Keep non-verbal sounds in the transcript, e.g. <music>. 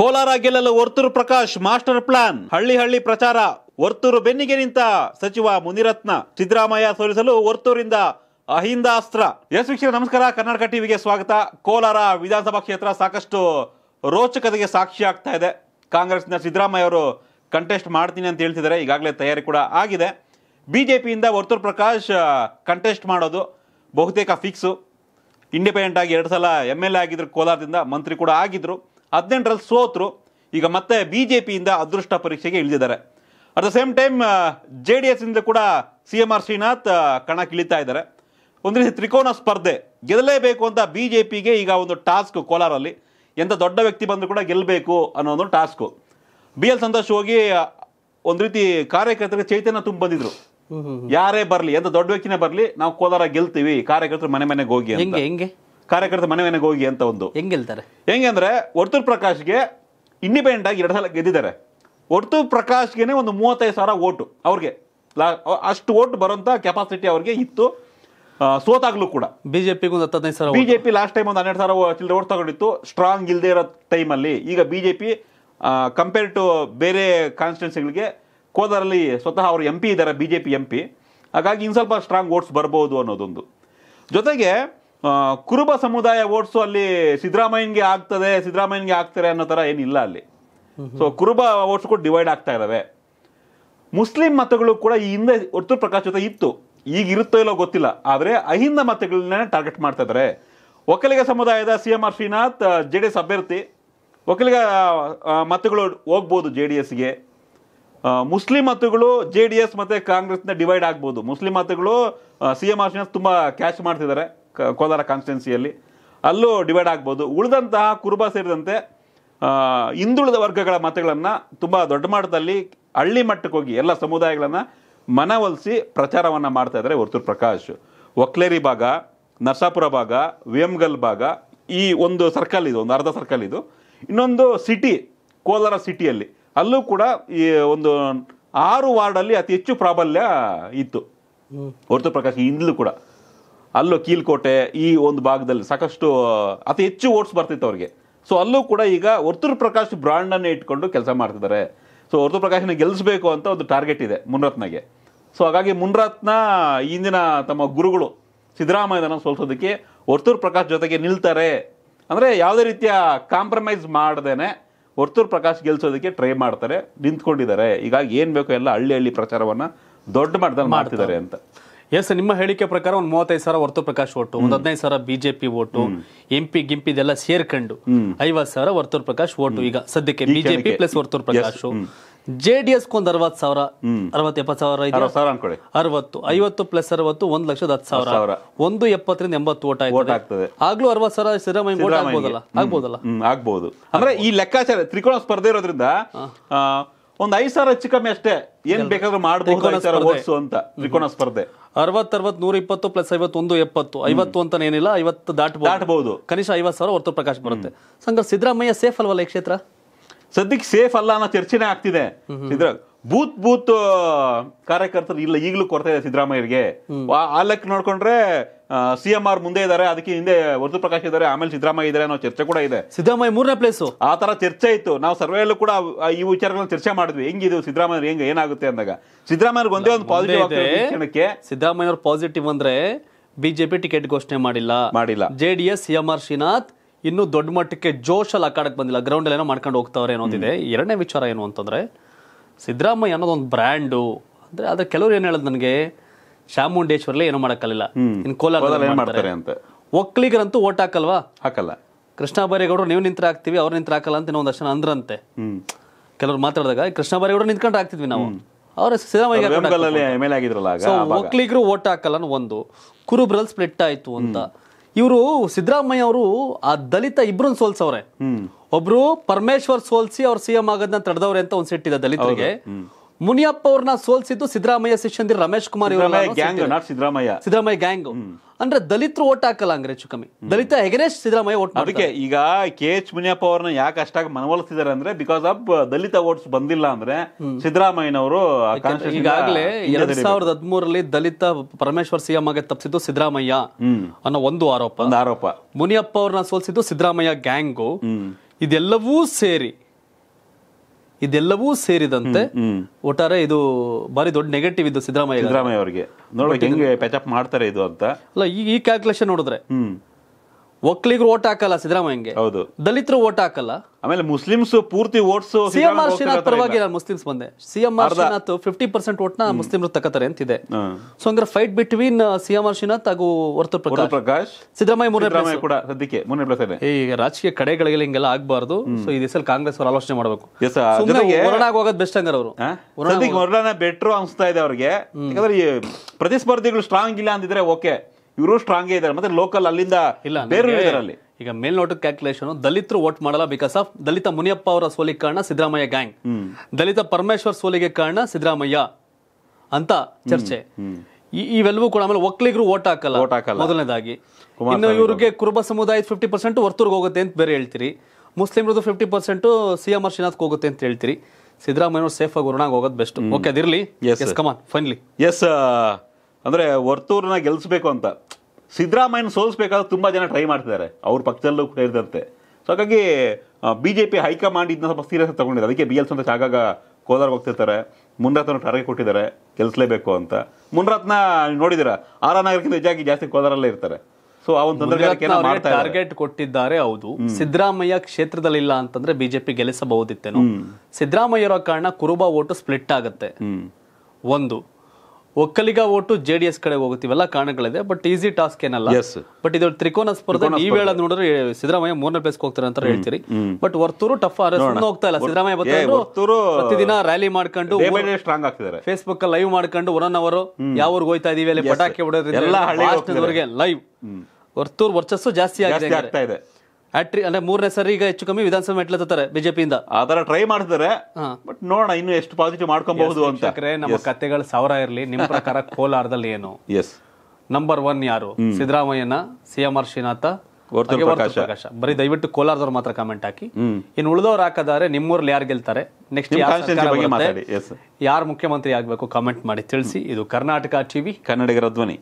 ಕೋಲಾರ ಗೆಲ್ಲಲು Varthur Prakash master plan ಹಳ್ಳಿ ಹಳ್ಳಿ ಪ್ರಚಾರ ವರ್ತೂರು ಬೆನ್ನಿಗೆ ನಿಂತ ಸಚಿವ ಮುನಿರತ್ನ ಸಿದ್ದರಾಮಯ್ಯ ಸೋಲಿಸಲು ವರ್ತೂರಿಂದ ಅಹಿಂದಾಸ್ತ್ರ ಎಸ್ ವೀಕ್ಷಕ ನಮಸ್ಕಾರ ಕರ್ನಾಟಕ ಟಿವಿಗೆ ಸ್ವಾಗತ ಕೋಲಾರ ವಿಧಾನಸಭಾ ಕ್ಷೇತ್ರ ಸಾಕಷ್ಟು ರೋಚಕತೆಗೆ ಸಾಕ್ಷಿ ಆಗ್ತಾ ಇದೆ ಕಾಂಗ್ರೆಸ್ನ ಸಿದ್ದರಾಮಯ್ಯ ಅವರು ಕಂಟೆಸ್ಟ್ ಮಾಡ್ತೀನಿ ಅಂತ ಹೇಳ್ತಿದ್ದಾರೆ ಈಗಾಗಲೇ ತಯಾರಿ ಕೂಡ ಆಗಿದೆ ಬಿ ಜೆ ಪಿಯಿಂದ ವರ್ತೂರು ಪ್ರಕಾಶ್ ಕಂಟೆಸ್ಟ್ ಮಾಡೋದು ಬಹುತೇಕ ಫಿಕ್ಸು ಇಂಡಿಪೆಂಡೆಂಟ್ ಆಗಿ ಎರಡು ಸಲ ಎಮ್ ಎಲ್ ಎ ಆಗಿದ್ರು ಕೋಲಾರದಿಂದ ಮಂತ್ರಿ ಕೂಡ ಆಗಿದ್ದರು ಹದಿನೆಂಟರಲ್ಲಿ ಸೋತರು ಈಗ ಮತ್ತೆ ಬಿ ಜೆ ಪಿಯಿಂದ ಅದೃಷ್ಟ ಪರೀಕ್ಷೆಗೆ ಇಳಿದಿದ್ದಾರೆ at the same time J D ಇಂದ ಕೂಡ ಸಿ ಎಂ ಆರ್ ಶ್ರೀನಾಥ್ ಕಣಕ್ಕಿಳಿತಾ ಇದ್ದಾರೆ ಒಂದು ರೀತಿ ತ್ರಿಕೋನ ಸ್ಪರ್ಧೆ ಗೆಲ್ಲಲೇಬೇಕು ಅಂತ ಬಿ ಜೆ ಪಿಗೆ ಈಗ ಒಂದು ಟಾಸ್ಕ್ ಕೋಲಾರಲ್ಲಿ ಎಂಥ ದೊಡ್ಡ ವ್ಯಕ್ತಿ ಬಂದರೂ ಕೂಡ ಗೆಲ್ಲಬೇಕು ಅನ್ನೋ ಒಂದು ಟಾಸ್ಕು ಬಿ ಎಲ್ ಸಂತೋಷ್ ಹೋಗಿ ಒಂದು ರೀತಿ ಕಾರ್ಯಕರ್ತರಿಗೆ ಚೈತನ್ಯ ತುಂಬ ಬಂದಿದ್ರು ಯಾರೇ ಬರಲಿ ಎಂತ ದೊಡ್ಡ ವ್ಯಕ್ತಿನೇ ಬರಲಿ ನಾವು ಕೋಲಾರ ಗೆಲ್ತೀವಿ ಕಾರ್ಯಕರ್ತರು ಮನೆ ಮನೆಗೆ ಹೋಗಿ ಹೆಂಗೆ ಕಾರ್ಯಕರ್ತ ಮನೆ ಮನೆಗೆ ಹೋಗಿ ಅಂತ ಒಂದು ಹೇಳ್ತಾರೆ ಹೆಂಗೆ ಅಂದರೆ ಒರ್ತೂರು ಪ್ರಕಾಶ್ಗೆ ಇಂಡಿಪೆಂಡೆಂಟ್ ಆಗಿ ಎರಡು ಸಲ ಗೆದ್ದಿದ್ದಾರೆ ಒಟ್ಟು ಪ್ರಕಾಶ್ಗೆ ಒಂದು ಮೂವತ್ತೈದು ಸಾವಿರ ಓಟು ಅವ್ರಿಗೆ ಲಾ ಅಷ್ಟು ಓಟ್ ಬರೋಂಥ ಕೆಪಾಸಿಟಿ ಅವ್ರಿಗೆ ಇತ್ತು ಸೋತಾಗ್ಲೂ ಕೂಡ ಬಿಜೆಪಿಗೆ ಒಂದು ಹತ್ತೈದು ಸಾವಿರ ಬಿಜೆಪಿ ಲಾಸ್ಟ್ ಟೈಮ್ ಒಂದು ಹನ್ನೆರಡು ಸಾವಿರ ಚಿಲ್ಲರೆ ಓಟ್ ತಗೊಂಡಿತ್ತು ಸ್ಟ್ರಾಂಗ್ ಇಲ್ಲದೆ ಇರೋ ಟೈಮಲ್ಲಿ ಈಗ ಬಿಜೆಪಿ ಕಂಪೇರ್ ಟು ಬೇರೆ ಕಾನ್ಸ್ಟಿಟ್ಯೂನ್ಸಿಗಳಿಗೆ ಕೋಲಾರಲ್ಲಿ ಸ್ವತಃ ಅವರು ಎಂ ಪಿ ಇದ್ದಾರೆ ಬಿಜೆಪಿ ಎಂ ಪಿ ಹಾಗಾಗಿ ಇನ್ನು ಸ್ವಲ್ಪ ಸ್ಟ್ರಾಂಗ್ ಓಟ್ಸ್ ಬರ್ಬೋದು ಅನ್ನೋದೊಂದು ಜೊತೆಗೆ ಕುರುಬ ಸಮುದಾಯ ಓಟ್ಸು ಅಲ್ಲಿ ಸಿದ್ದರಾಮಯ್ಯನ್ಗೆ ಆಗ್ತದೆ ಸಿದ್ದರಾಮಯ್ಯನ್ಗೆ ಆಗ್ತಾರೆ ಅನ್ನೋ ಥರ ಏನಿಲ್ಲ ಅಲ್ಲಿ ಸೊ ಕುರುಬ ಓಟ್ಸ್ ಕೂಡ ಡಿವೈಡ್ ಆಗ್ತಾ ಇದ್ದಾವೆ ಮುಸ್ಲಿಂ ಮತಗಳು ಕೂಡ ಈ ಹಿಂದೆ ಒತ್ತು ಪ್ರಕಾಶ ಜೊತೆ ಇತ್ತು ಈಗ ಇರುತ್ತೋ ಇಲ್ಲೋ ಗೊತ್ತಿಲ್ಲ ಆದರೆ ಅಹಿಂದ ಮತಗಳನ್ನೇ ಟಾರ್ಗೆಟ್ ಮಾಡ್ತಾ ಇದ್ದಾರೆ ಒಕ್ಕಲಿಗ ಸಮುದಾಯದ C M R Srinath J D S ಅಭ್ಯರ್ಥಿ ಒಕ್ಕಲಿಗ ಮತಗಳು ಹೋಗ್ಬೋದು ಜೆ ಡಿ ಎಸ್ಗೆ ಮುಸ್ಲಿಂ ಮತಗಳು ಜೆ ಡಿ ಎಸ್ ಮತ್ತು ಕಾಂಗ್ರೆಸ್ನ ಡಿವೈಡ್ ಆಗ್ಬೋದು ಮುಸ್ಲಿಂ ಮತಗಳು ಸಿ ಎಂ ಆರ್ ಶ್ರೀನಾಥ್ ತುಂಬ ಕ್ಯಾಚ್ ಮಾಡ್ತಿದ್ದಾರೆ ಕೋಲಾರ ಕಾನ್ಸ್ಟಿಟ್ಯುನ್ಸಿಯಲ್ಲಿ ಅಲ್ಲೂ ಡಿವೈಡ್ ಆಗ್ಬೋದು ಉಳಿದಂತಹ ಕುರುಬ ಸೇರಿದಂತೆ ಹಿಂದುಳಿದ ವರ್ಗಗಳ ಮತಗಳನ್ನು ತುಂಬ ದೊಡ್ಡ ಮಟ್ಟದಲ್ಲಿ ಹಳ್ಳಿ ಮಟ್ಟಕ್ಕೆ ಹೋಗಿ ಎಲ್ಲ ಸಮುದಾಯಗಳನ್ನು ಮನವೊಲಿಸಿ ಪ್ರಚಾರವನ್ನು ಮಾಡ್ತಾ ಇದ್ದಾರೆ ಹೊರತೂರು ಪ್ರಕಾಶ್ ಒಕ್ಲೇರಿ ಭಾಗ ನರಸಾಪುರ ಭಾಗ ವೇಮ್ಗಲ್ ಭಾಗ ಈ ಒಂದು ಸರ್ಕಲ್ ಇದು ಒಂದು ಅರ್ಧ ಸರ್ಕಲ್ ಇದು ಇನ್ನೊಂದು ಸಿಟಿ ಕೋಲಾರ ಸಿಟಿಯಲ್ಲಿ ಅಲ್ಲೂ ಕೂಡ ಈ ಒಂದು ಆರು ವಾರ್ಡಲ್ಲಿ ಅತಿ ಹೆಚ್ಚು ಪ್ರಾಬಲ್ಯ ಇತ್ತು ಹೊರತು ಪ್ರಕಾಶ್ ಇಂದಲೂ ಕೂಡ ಅಲ್ಲೂ ಕೀಲ್ಕೋಟೆ ಈ ಒಂದು ಭಾಗದಲ್ಲಿ ಸಾಕಷ್ಟು ಅತಿ ಹೆಚ್ಚು ಓಟ್ಸ್ ಬರ್ತಿತ್ತು ಅವ್ರಿಗೆ ಸೊ ಅಲ್ಲೂ ಕೂಡ ಈಗ ವರ್ತೂರ್ ಪ್ರಕಾಶ್ ಬ್ರಾಂಡನ್ನು ಇಟ್ಕೊಂಡು ಕೆಲಸ ಮಾಡ್ತಿದ್ದಾರೆ ಸೊ ವರ್ತು ಪ್ರಕಾಶ್ನ ಗೆಲ್ಲಿಸಬೇಕು ಅಂತ ಒಂದು ಟಾರ್ಗೆಟ್ ಇದೆ ಮುನ್ರತ್ನಗೆ ಸೊ ಹಾಗಾಗಿ ಮುನ್ರತ್ನ ಹಿಂದಿನ ತಮ್ಮ ಗುರುಗಳು ಸಿದ್ದರಾಮಯ್ಯನ ಸೋಲ್ಸೋದಕ್ಕೆ ವರ್ತೂರ್ ಪ್ರಕಾಶ್ ಜೊತೆಗೆ ನಿಲ್ತಾರೆ ಅಂದರೆ ಯಾವುದೇ ರೀತಿಯ ಕಾಂಪ್ರಮೈಸ್ ಮಾಡ್ದೇನೆ ವರ್ತೂರ್ ಪ್ರಕಾಶ್ ಗೆಲ್ಲಿಸೋದಕ್ಕೆ ಟ್ರೈ ಮಾಡ್ತಾರೆ ನಿಂತ್ಕೊಂಡಿದ್ದಾರೆ ಈಗ ಏನು ಬೇಕೋ ಎಲ್ಲ ಹಳ್ಳಿ ಹಳ್ಳಿ ಪ್ರಚಾರವನ್ನು ದೊಡ್ಡ ಮಟ್ಟದಲ್ಲಿ ಮಾಡ್ತಿದ್ದಾರೆ ಅಂತ ಎಸ್ ನಿಮ್ಮ ಹೇಳಿಕೆ ಪ್ರಕಾರ ಒಂದ್ ಮೂವತ್ತೈದು ಸಾವಿರ ವರ್ತು ಪ್ರಕಾಶ್ ಓಟು ಒಂದ್ ಹದಿನೈದು ಸಾವಿರ ಬಿಜೆಪಿ ಓಟು ಎಂಪಿ ಗಿಂಪಿ ಇದೆಲ್ಲ ಸೇರ್ಕೊಂಡು ಐವತ್ತು ಸಾವಿರ ವರ್ತೂರ್ ಪ್ರಕಾಶ್ ಓಟು ಈಗ ಸದ್ಯಕ್ಕೆ BJP plus Varthur Prakash J D S ಒಂದ್ ಅರವತ್ ಸಾವಿರ ಅರವತ್ ಎಪ್ಪತ್ ಸಾವಿರ ಅರವತ್ತು ಐವತ್ತು ಪ್ಲಸ್ ಅರವತ್ತು ಒಂದ್ ಲಕ್ಷದ ಹತ್ತು ಸಾವಿರ ಒಂದು ಎಪ್ಪತ್ತರಿಂದ ಎಂಬತ್ತು ಓಟ್ ಆಗ್ತದೆ ಆಗ್ಲೂ ಅರವತ್ ಸಾವಿರ ಸಿದ್ದರಾಮಯ್ಯ ಓಟ್ ಆಗ್ಬೋದಲ್ಲ ಆಗ್ಬೋದಲ್ಲ ಆಗ್ಬೋದು ಅಂದ್ರೆ ಈ ಲೆಕ್ಕಾಚಾರ ತ್ರಿಕೋಣ ಸ್ಪರ್ಧೆ ಇರೋದ್ರಿಂದ ಒಂದ್ ಐದ್ ಸಾವಿರ ಹೆಚ್ಚು ಕಮ್ಮಿ ಅಷ್ಟೇ ಏನ್ ಬೇಕಾದ್ರೂ ಮಾಡಬಹುದು ಅಂತ ತ್ರಿಕೋಣ ಸ್ಪರ್ಧೆ ಅರವತ್ತರವತ್ತು ನೂರ ಇಪ್ಪತ್ತು ಪ್ಲಸ್ ಐವತ್ತೊಂದು ಎಪ್ಪತ್ತು ಐವತ್ತು ಅಂತ ಏನಿಲ್ಲ ಐವತ್ತು ದಾಟಬಹುದು ದಾಟಬಹುದು ಕನಿಷ್ಠ ಐವತ್ತು ಸಾವಿರ ಹೊರತು ಪ್ರಕಾಶ್ ಬರುತ್ತೆ ಸಂಗ ಸಿದ್ದರಾಮಯ್ಯ ಸೇಫ್ ಅಲ್ವಲ್ಲ ಈ ಕ್ಷೇತ್ರ ಸದ್ಯಕ್ಕೆ ಸೇಫ್ ಅಲ್ಲ ಅನ್ನೋ ಚರ್ಚೆನೇ ಆಗ್ತಿದೆ ಸಿದ್ದರಾಮ್ ಬೂತ್ ಬೂತ್ ಕಾರ್ಯಕರ್ತರು ಇಲ್ಲ ಈಗಲೂ ಕೊರತೆ ಇದೆ ಸಿದ್ದರಾಮಯ್ಯರಿಗೆ ಆ ಲೆಕ್ಕ ನೋಡ್ಕೊಂಡ್ರೆ ಸಿ ಎಂ ಆರ್ ಮುಂದೆ ಇದ್ದಾರೆ ಅದಕ್ಕೆ ಹಿಂದೆ ವರ್ತು ಪ್ರಕಾಶ್ ಇದ್ದಾರೆ ಆಮೇಲೆ ಸಿದ್ದರಾಮಯ್ಯ ಇದ್ದಾರೆ ಅನ್ನೋ ಚರ್ಚೆ ಕೂಡ ಇದೆ ಸಿದ್ದರಾಮಯ್ಯ ಮೂರನೇ ಪ್ಲೇಸು ಆ ತರ ಚರ್ಚೆ ಇತ್ತು ನಾವು ಸರ್ವೆಯಲ್ಲೂ ಕೂಡ ಈ ವಿಚಾರಗಳನ್ನ ಚರ್ಚೆ ಮಾಡಿದ್ವಿ ಹೆಂಗಿದು ಸಿದ್ದರಾಮಯ್ಯ ಹೆಂಗ್ ಏನಾಗುತ್ತೆ ಅಂದಾಗ ಸಿದ್ದರಾಮಯ್ಯ ಒಂದೇ ಒಂದು ಪಾಸಿಟಿವ್ ಸಿದ್ದರಾಮಯ್ಯ ಪಾಸಿಟಿವ್ ಅಂದ್ರೆ ಬಿಜೆಪಿ ಟಿಕೆಟ್ ಘೋಷಣೆ ಮಾಡಿಲ್ಲ ಮಾಡಿಲ್ಲ JDS C M R Srinath ಇನ್ನು ದೊಡ್ಡ ಮಟ್ಟಕ್ಕೆ ಜೋಶಲ್ಲಿ ಆಕಾಡಕ್ ಬಂದಿಲ್ಲ ಗ್ರೌಂಡ್ ಏನೋ ಮಾಡ್ಕೊಂಡು ಹೋಗ್ತಾವ್ರೆ ಅನ್ನೋದಿದೆ ಎರಡನೇ ವಿಚಾರ ಏನು ಅಂತಂದ್ರೆ ಸಿದ್ದರಾಮಯ್ಯ ಅನ್ನೋದೊಂದು ಬ್ರ್ಯಾಂಡು ಅಂದ್ರೆ ಅದ್ರ ಕೆಲವ್ರು ಏನು ಹೇಳೋದು ನನಗೆ ಚಾಮುಂಡೇಶ್ವರ್ಲೇ ಏನೋ ಮಾಡಕ್ಕಲ್ಲ ಇನ್ನು ಕೋಲಾರ ಮಾಡ್ತಾರೆ ಅಂತ ಒಕ್ಕಲಿಗರಂತೂ ಓಟ್ ಹಾಕಲ್ವಾ ಹಾಕಲ್ಲ ಕೃಷ್ಣ ಬೈರೇಗೌಡರು ನೀವು ನಿಂತ್ರ ಹಾಕ್ತಿವಿ ಅವ್ರು ನಿಂತ್ರ ಹಾಕಲ್ಲ ಅಂತ ಒಂದಷ್ಟು ದರ್ಶನ ಅಂದ್ರಂತೆ ಕೆಲವರು ಮಾತಾಡಿದಾಗ ಕೃಷ್ಣ ಬೈರೇಗೌಡರು ನಿಂತ್ಕೊಂಡು ಹಾಕ್ತಿದ್ವಿ ನಾವು ಅವರ ಸಿದ್ದರಾಮಯ್ಯ ಒಕ್ಕಲಿಗರು ಓಟ್ ಹಾಕಲ್ಲ ಒಂದು ಕುರುಬ್ರಲ್ಲಿ ಸ್ಪ್ಲಿಟ್ ಆಯ್ತು ಅಂತ ಇವರು ಸಿದ್ದರಾಮಯ್ಯ ಅವರು ಆ ದಲಿತ ಇಬ್ರುನ್ ಸೋಲ್ಸವ್ರೆ ಒಬ್ರು ಪರಮೇಶ್ವರ್ ಸೋಲ್ಸಿ ಅವ್ರು ಸಿಎಂ ಆಗದ್ನ ತಡೆದವ್ರೆ ಅಂತ ಒಂದು ಸಿಟ್ಟಿದೆ ದಲಿತರಿಗೆ ಮುನಿಯಪ್ಪ ಅವ್ರನ್ನ ಸೋಲ್ಸಿದ್ದು ಸಿದ್ದರಾಮಯ್ಯ ಶಿಷ್ಯಂದಿರ್ ರಮೇಶ್ ಕುಮಾರ್ ಗ್ಯಾಂಗ್ ಸಿದ್ದರಾಮಯ್ಯ ಸಿದ್ದರಾಮಯ್ಯ ಗ್ಯಾಂಗ್ ಅಂದ್ರೆ ದಲಿತರು ಓಟ್ ಹಾಕಲ್ಲ ಅಂದ್ರೆ ಕಮ್ಮಿ ದಲಿತ ಹೆಗರೇಶ್ ಸಿದ್ದರಾಮಯ್ಯ ಓಟ್ ಅದಕ್ಕೆ ಈಗ ಕೆ ಎಚ್ ಮುನಿಯಪ್ಪ ಅವ್ರನ್ನ ಯಾಕೆ ಅಷ್ಟಾಗಿ ಮನವೊಲಿಸ್ತಿದ್ದಾರೆ ಅಂದ್ರೆ ಬಿಕಾಸ್ ಆಫ್ ದಲಿತ ಓಟ್ಸ್ ಬಂದಿಲ್ಲ ಅಂದ್ರೆ ಸಿದ್ದರಾಮಯ್ಯನವರು ಈಗಾಗಲೇ ಎರಡ್ ಸಾವಿರದ ಹದಿಮೂರಲ್ಲಿ ದಲಿತ ಪರಮೇಶ್ವರ್ ಸಿಎಂ ಆಗಿ ತಪ್ಪಿಸಿದ್ದು ಸಿದ್ದರಾಮಯ್ಯ ಅನ್ನೋ ಒಂದು ಆರೋಪ ಒಂದು ಆರೋಪ ಮುನಿಯಪ್ಪ ಅವ್ರನ್ನ ಸೋಲ್ಸಿದ್ದು ಸಿದ್ದರಾಮಯ್ಯ ಗ್ಯಾಂಗು ಇದೆಲ್ಲವೂ ಸೇರಿ ಇದೆಲ್ಲವೂ ಸೇರಿದಂತೆ ಒಟ್ಟಾರೆ ಇದು ಬಾರಿ ದೊಡ್ಡ ನೆಗೆಟಿವ್ ಇದು ಸಿದ್ದರಾಮಯ್ಯ ಸಿದ್ದರಾಮಯ್ಯ ಅವರಿಗೆ ನೋಡಿ ಹೆಂಗೆ ಪ್ಯಾಚಪ್ ಮಾಡ್ತಾರೆ ಇದು ಅಂತ ಅಲ್ಲ ಈ ಕ್ಯಾಲ್ಕುಲೇಷನ್ ನೋಡಿದ್ರೆ ಒಕ್ಕಲಿಗರು ಓಟ್ ಹಾಕಲ್ಲ ಸಿದ್ದರಾಮಯ್ಯಂಗೆ ಹೌದು ದಲಿತರು ಓಟ್ ಹಾಕಲ್ಲ ಆಮೇಲೆ ಮುಸ್ಲಿಮ್ಸ್ ಪೂರ್ತಿ ಓಟ್ಸ್ ಸಿಎಂ ಆರ್ ಶ್ರೀನಾಥ್ ಪರವಾಗಿ ಮುಸ್ಲಿಮ್ಸ್ ಬಂದೆ CM R Srinath fifty percent ಓಟ್ನ ಮುಸ್ಲಿಮ್ರು ತಕತಾರೆ ಅಂತಿದೆ ಸೊ ಅಂದ್ರೆ fight between CM R Srinath ಹಾಗೂ ವರ್ತು ಪ್ರಕಾಶ್ ಪ್ರಕಾಶ್ ಸಿದ್ದರಾಮಯ್ಯ ಮೂರನೇ ಕೂಡ ಸದ್ಯಕ್ಕೆ ಮೂರನೇ ಪ್ಲೇಸ್ ಇದೆ ಈಗ ರಾಜಕೀಯ ಕಡೆಗಳಿಗೆ ಹಿಂಗೆಲ್ಲ ಆಗಬಾರ್ದು ಸೊ ಈ ದಿಸಲ್ಲಿ ಕಾಂಗ್ರೆಸ್ ಅವರು ಆಲೋಚನೆ ಮಾಡಬೇಕು ಹೊರಡಾಗ ಹೋಗೋದು ಬೆಸ್ಟ್ ಹಂಗಾರ ಅವರು ಹೊರಡಾನ ಬೆಟ್ರು ಅನಿಸ್ತಾ ಇದೆ ಅವರಿಗೆ ಯಾಕಂದ್ರೆ ಪ್ರತಿಸ್ಪರ್ಧಿಗಳು ಸ್ಟ್ರಾಂಗ್ ಇಲ್ಲ ಅಂದಿದ್ರೆ ಓಕೆ ಇವರು ಸ್ಟ್ರಾಂಗೇ ಇದ್ದಾರೆ ಮತ್ತೆ ಲೋಕಲ್ ಅಲ್ಲಿಂದ ಇಲ್ಲ ಬೇರೆ ಇದರಲ್ಲಿ ಈಗ ಮೇಲ್ನೋಟ ಕ್ಯಾಲ್ಕುಲೇಷನ್ ದಲಿತರು ವೋಟ್ ಮಾಡಲ್ಲ ಬಿಕಾಸ್ ಆಫ್ ದಲಿತ ಮುನಿಯಪ್ಪ ಅವರ ಸೋಲಿಗೆ ಕಾರಣ ಸಿದ್ದರಾಮಯ್ಯ ಗ್ಯಾಂಗ್ ದಲಿತ ಪರಮೇಶ್ವರ್ ಸೋಲಿಗೆ ಕಾರಣ ಸಿದ್ದರಾಮಯ್ಯ ಅಂತ ಚರ್ಚೆ ಇವೆಲ್ಲವೂ ಕೂಡ ಆಮೇಲೆ ಒಕ್ಕಲಿಗರು ವೋಟ್ ಹಾಕಲ್ಲ ಹಾಕಲ್ಲ ಮೊದಲನೇದಾಗಿ ಇನ್ನು ಇವರಿಗೆ ಕುರುಬ ಸಮುದಾಯ ಫಿಫ್ಟಿ ಪರ್ಸೆಂಟ್ ವರ್ತೂರ್ಗೆ ಹೋಗುತ್ತೆ ಅಂತ ಬೇರೆ ಹೇಳ್ತೀರಿ ಮುಸ್ಲಿಮರದು fifty percent C M Srinath ಹೋಗುತ್ತೆ ಅಂತ ಹೇಳ್ತೀರಿ ಸಿದ್ದರಾಮಯ್ಯವ್ರು ಸೇಫ್ ಆಗಿ ಹೋಗೋದು ಬೆಸ್ಟ್ ಓಕೆ ಅದಿರಲಿ ಎಸ್ ಕಮಾನ್ ಫೈನಲಿ ಎಸ್ ಅಂದರೆ ವರ್ತೂರನ್ನ ಗೆಲ್ಲಿಸಬೇಕು ಅಂತ ಸಿದ್ದರಾಮಯ್ಯನ ಸೋಲಿಸ್ಬೇಕಾದ್ರೆ ತುಂಬ ಜನ ಟ್ರೈ ಮಾಡ್ತಿದ್ದಾರೆ ಅವ್ರ ಪಕ್ಷದಲ್ಲೂ ಇರ್ತಂತೆ ಸೊ ಹಾಗಾಗಿ ಬಿ ಜೆ ಪಿ ಹೈಕಮಾಂಡ್ ಇದನ್ನ ಸ್ವಲ್ಪ ಸೀರಿಯಸ್ ತಗೊಂಡಿದೆ ಅದಕ್ಕೆ ಬಿ ಎಲ್ ಸಂತೋಷ್ ಆಗಾಗ ಕೋಲಾರ ಹೋಗ್ತಿರ್ತಾರೆ ಮುನ್ರತ್ನ ಟಾರ್ಗೆಟ್ ಕೊಟ್ಟಿದ್ದಾರೆ ಗೆಲ್ಲಿಸಲೇಬೇಕು ಅಂತ ಮುನ್ರತ್ನ ನೋಡಿದಿರ ಆರ ನಗರಕ್ಕಿಂತ ಹೆಚ್ಚಾಗಿ ಜಾಸ್ತಿ ಕೋಲಾರಲ್ಲೇ ಇರ್ತಾರೆ ಸೊ ಆ ಒಂದು ಟಾರ್ಗೆಟ್ ಕೊಟ್ಟಿದ್ದಾರೆ ಹೌದು ಸಿದ್ದರಾಮಯ್ಯ ಕ್ಷೇತ್ರದಲ್ಲಿಲ್ಲ ಅಂತಂದ್ರೆ ಬಿಜೆಪಿ ಗೆಲ್ಲಿಸಬಹುದಿತ್ತೇನು ಸಿದ್ದರಾಮಯ್ಯ ಕಾರಣ ಕುರುಬ ಓಟು ಸ್ಪ್ಲಿಟ್ ಆಗುತ್ತೆ ಒಂದು Vokkaliga vote J D S ಕಡೆ ಹೋಗುತ್ತೀವಲ್ಲ ಕಾರಣಗಳಿದೆ ಬಟ್ ಈಸಿ ಟಾಸ್ಕ್ ಏನಲ್ಲ ಬಟ್ ಇದು ತ್ರಿಕೋನ ಸ್ಪರ್ಧೆ ನೀವ್ ವೇಳೆ ನೋಡಿದ್ರೆ ಸಿದ್ದರಾಮಯ್ಯ ಮೂರನೇ ಪ್ಲೇಸ್ ಹೋಗ್ತಾರೆ ಅಂತ ಹೇಳ್ತೀರಿ ಬಟ್ ವರ್ತೂರು ಟಫ್ ಹೋಗ್ತಾ ಇಲ್ಲ ಸಿದ್ದರಾಮಯ್ಯ ಪ್ರತಿದಿನ ರ್ಯಾಲಿ ಮಾಡ್ಕೊಂಡು ಸ್ಟ್ರಾಂಗ್ ಆಗ್ತಿದ್ದಾರೆ ಫೇಸ್ಬುಕ್ ಲೈವ್ ಮಾಡ್ಕೊಂಡು ಒನ್ ಅವರ್ ಯಾವ ಹೋಯ್ತಾ ಇದೀವಿ ಅಲ್ಲಿ ಪಟಾಕಿ ಹೊಡೋದ್ರಿಂದ ಲೈವ್ ವರ್ತೂರ್ ವರ್ಚಸ್ಸು ಜಾಸ್ತಿ ಇದೆ ಅಟ್ರಿ ಅಂದ್ರೆ ಮೂರನೇ ಸರಿ ಈಗ ಹೆಚ್ಚು ಕಮ್ಮಿ ವಿಧಾನಸಭೆ ಮೆಟ್ಲತ್ತಾರೆ ಬಿಜೆಪಿಯಿಂದ ಆ ತರ ಟ್ರೈ ಮಾಡ್ತಿದ್ದಾರೆ ಬಟ್ ನೋಡೋಣ ಇನ್ನು ಎಷ್ಟು ಪಾಸಿಟಿವ್ ಮಾಡ್ಕೊಬಹುದು ಅಂತ ನಮ್ಮ ಕತೆಗಳು ಸಾವಿರ ಇರಲಿ ನಿಮ್ಮ <laughs> ಪ್ರಕಾರ ಕೋಲಾರದಲ್ಲಿ ಏನು ಎಸ್ ನಂಬರ್ ಒನ್ ಯಾರು ಸಿದ್ದರಾಮಯ್ಯನ ಸಿಎಂ ಆರ್ ಶ್ರೀನಾಥ ಬರೀ ದಯವಿಟ್ಟು ಕೋಲಾರದವ್ರು ಮಾತ್ರ ಕಾಮೆಂಟ್ ಹಾಕಿ ಇನ್ನು ಉಳಿದವ್ರು ಹಾಕದಾರೆ ನಿಮ್ಮೂರಲ್ಲಿ ಯಾರು ಗೆಲ್ತಾರೆ ನೆಕ್ಸ್ಟ್ ಯಾರು ಮುಖ್ಯಮಂತ್ರಿ ಆಗಬೇಕು ಕಾಮೆಂಟ್ ಮಾಡಿ ತಿಳಿಸಿ ಇದು ಕರ್ನಾಟಕ ಟಿವಿ ಕನ್ನಡಿಗರ ಧ್ವನಿ